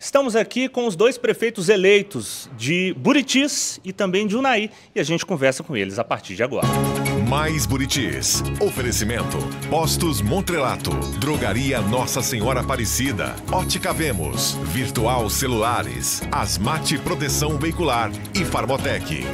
Estamos aqui com os dois prefeitos eleitos de Buritis e também de Unai e a gente conversa com eles a partir de agora. Mais Buritis. Oferecimento: Postos Montrelato, Drogaria Nossa Senhora Aparecida, Ótica Vemos, Virtual Celulares, Asmate Proteção Veicular e Farmotec.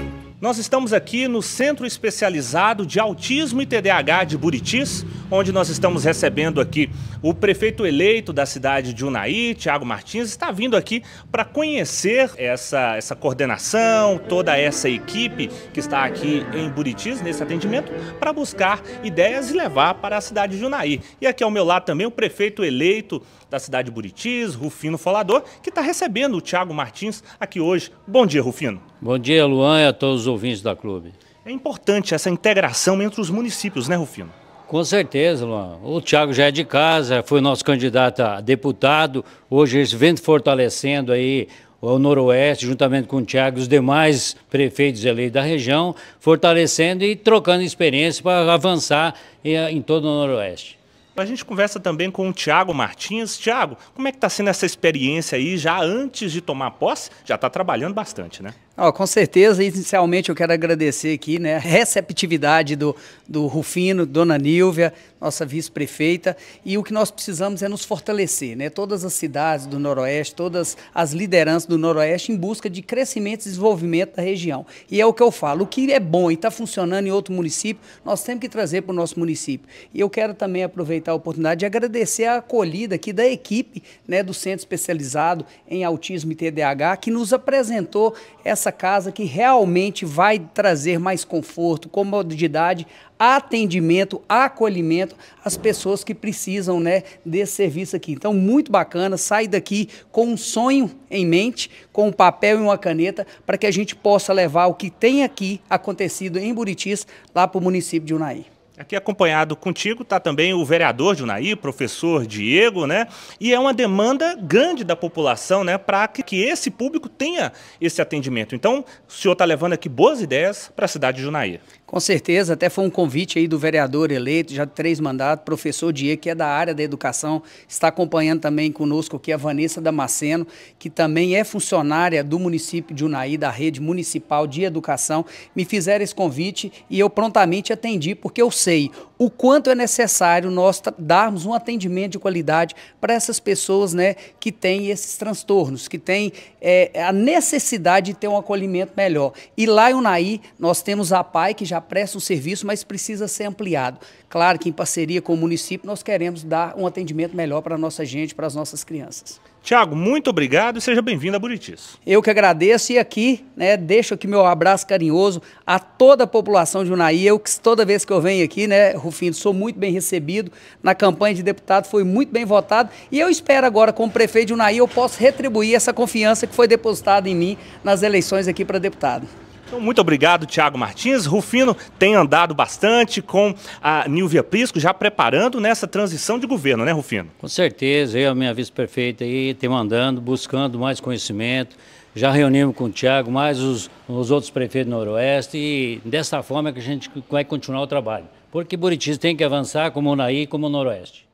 Nós estamos aqui no Centro Especializado de Autismo e TDAH de Buritis, onde nós estamos recebendo aqui o prefeito eleito da cidade de Unai, Tiago Martins, está vindo aqui para conhecer essa, essa coordenação, toda essa equipe que está aqui em Buritis, nesse atendimento, para buscar ideias e levar para a cidade de Unai. E aqui ao meu lado também o prefeito eleito da cidade de Buritis, Rufino Folador, que está recebendo o Tiago Martins aqui hoje. Bom dia, Rufino. Bom dia, Luan, e a todos os ouvintes da Clube. É importante essa integração entre os municípios, né, Rufino? Com certeza, Luan. O Tiago já é de casa, foi nosso candidato a deputado. Hoje eles vem fortalecendo aí o Noroeste, juntamente com o Tiago e os demais prefeitos eleitos da região, fortalecendo e trocando experiência para avançar eh, em todo o Noroeste. A gente conversa também com o Tiago Martins. Tiago, como é que está sendo essa experiência aí, já antes de tomar posse? Já está trabalhando bastante, né? Oh, com certeza, inicialmente eu quero agradecer aqui né, a receptividade do, do Rufino, Dona Nilvia, nossa vice-prefeita, e o que nós precisamos é nos fortalecer, né? todas as cidades do Noroeste, todas as lideranças do Noroeste em busca de crescimento e desenvolvimento da região. E é o que eu falo, o que é bom e está funcionando em outro município, nós temos que trazer para o nosso município. E eu quero também aproveitar a oportunidade de agradecer a acolhida aqui da equipe né, do Centro Especializado em Autismo e TDAH, que nos apresentou essa essa casa que realmente vai trazer mais conforto, comodidade, atendimento, acolhimento às pessoas que precisam né, desse serviço aqui. Então, muito bacana, sai daqui com um sonho em mente, com um papel e uma caneta, para que a gente possa levar o que tem aqui acontecido em Buritis lá para o município de Unai. Aqui acompanhado contigo está também o vereador de Unaí, professor Diego, né? E é uma demanda grande da população, né, para que, que esse público tenha esse atendimento. Então, o senhor está levando aqui boas ideias para a cidade de Unaí. Com certeza, até foi um convite aí do vereador eleito, já de três mandatos, professor Diego, que é da área da educação, está acompanhando também conosco aqui a Vanessa Damasceno, que também é funcionária do município de Unaí, da rede municipal de educação, me fizeram esse convite e eu prontamente atendi, porque eu sei o quanto é necessário nós darmos um atendimento de qualidade para essas pessoas né, que têm esses transtornos, que têm é, a necessidade de ter um acolhimento melhor. E lá em Unaí, nós temos a PAI, que já presta um serviço, mas precisa ser ampliado. Claro que em parceria com o município, nós queremos dar um atendimento melhor para a nossa gente, para as nossas crianças. Tiago, muito obrigado e seja bem-vindo a Buritis. Eu que agradeço e aqui, né, deixo aqui meu abraço carinhoso a toda a população de Unai. Eu que toda vez que eu venho aqui, né, Rufino, sou muito bem recebido. Na campanha de deputado foi muito bem votado e eu espero agora, como prefeito de Unai, eu posso retribuir essa confiança que foi depositada em mim nas eleições aqui para deputado. Então, muito obrigado, Tiago Martins. Rufino tem andado bastante com a Nilvia Prisco, já preparando nessa transição de governo, né, Rufino? Com certeza, eu, a minha vice-prefeita aí, tem andando, buscando mais conhecimento. Já reunimos com o Tiago, mais os, os outros prefeitos do Noroeste, e dessa forma é que a gente vai continuar o trabalho. Porque Buritis tem que avançar como o Naí, como o Noroeste.